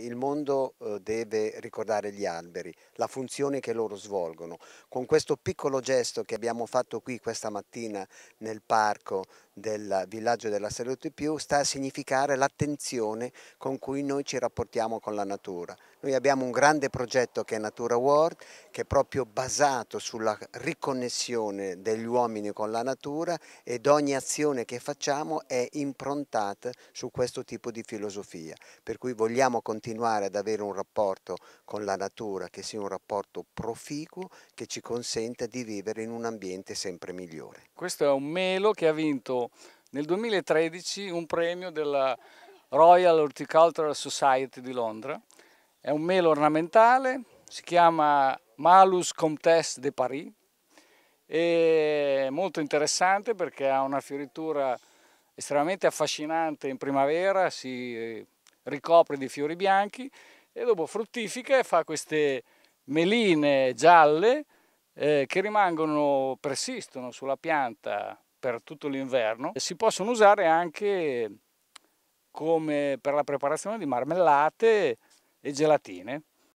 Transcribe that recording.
Il mondo eh, deve ricordare gli alberi, la funzione che loro svolgono. Con questo piccolo gesto che abbiamo fatto qui questa mattina nel parco del villaggio della Salute Più sta a significare l'attenzione con cui noi ci rapportiamo con la natura. Noi abbiamo un grande progetto che è Natura World, che è proprio basato sulla riconnessione degli uomini con la natura ed ogni azione che facciamo è improntata su questo tipo di filosofia. Per cui vogliamo continuare continuare ad avere un rapporto con la natura che sia un rapporto proficuo che ci consenta di vivere in un ambiente sempre migliore. Questo è un melo che ha vinto nel 2013 un premio della Royal Horticultural Society di Londra. È un melo ornamentale, si chiama Malus Comtesse de Paris è molto interessante perché ha una fioritura estremamente affascinante in primavera, si ricopre di fiori bianchi e dopo fruttifica e fa queste meline gialle eh, che rimangono, persistono sulla pianta per tutto l'inverno. Si possono usare anche come per la preparazione di marmellate e gelatine.